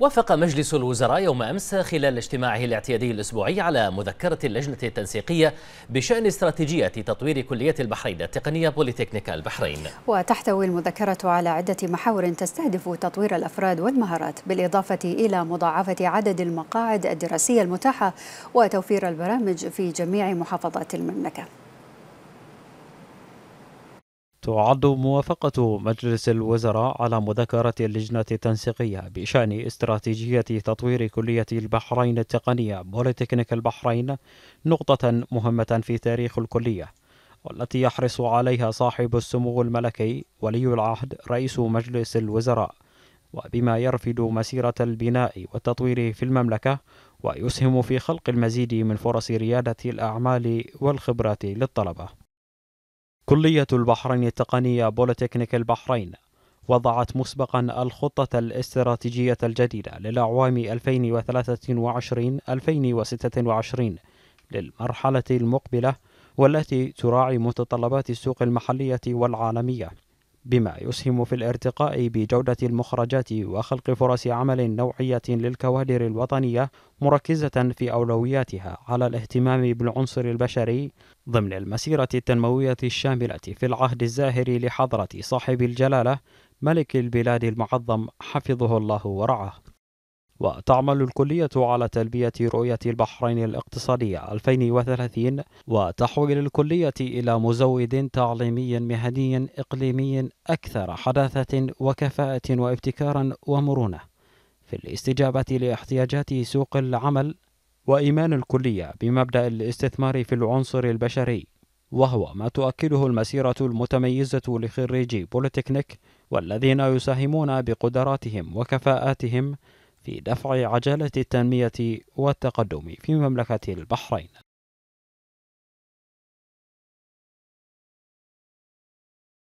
وافق مجلس الوزراء يوم أمس خلال اجتماعه الاعتيادي الأسبوعي على مذكرة اللجنة التنسيقية بشأن استراتيجية تطوير كلية البحرين التقنية بوليتكنيكا البحرين وتحتوي المذكرة على عدة محاور تستهدف تطوير الأفراد والمهارات بالإضافة إلى مضاعفة عدد المقاعد الدراسية المتاحة وتوفير البرامج في جميع محافظات المملكة تعد موافقة مجلس الوزراء على مذكرة اللجنة التنسيقية بشأن استراتيجية تطوير كلية البحرين التقنية بوليتكنيك البحرين نقطة مهمة في تاريخ الكلية والتي يحرص عليها صاحب السمو الملكي ولي العهد رئيس مجلس الوزراء وبما يرفد مسيرة البناء والتطوير في المملكة ويسهم في خلق المزيد من فرص ريادة الأعمال والخبرات للطلبة كلية البحرين التقنية بوليتكنيك البحرين وضعت مسبقا الخطة الاستراتيجية الجديدة للأعوام 2023-2026 للمرحلة المقبلة والتي تراعي متطلبات السوق المحلية والعالمية بما يسهم في الارتقاء بجودة المخرجات وخلق فرص عمل نوعية للكوادر الوطنية مركزة في أولوياتها على الاهتمام بالعنصر البشري ضمن المسيرة التنموية الشاملة في العهد الزاهر لحضرة صاحب الجلالة ملك البلاد المعظم حفظه الله ورعاه وتعمل الكلية على تلبية رؤية البحرين الاقتصادية 2030 وتحويل الكلية إلى مزود تعليمي مهني إقليمي أكثر حداثة وكفاءة وابتكارا ومرونة في الاستجابة لاحتياجات سوق العمل وإيمان الكلية بمبدأ الاستثمار في العنصر البشري وهو ما تؤكده المسيرة المتميزة لخريجي بوليتكنيك والذين يساهمون بقدراتهم وكفاءاتهم في دفع عجلة التنمية والتقدم في مملكة البحرين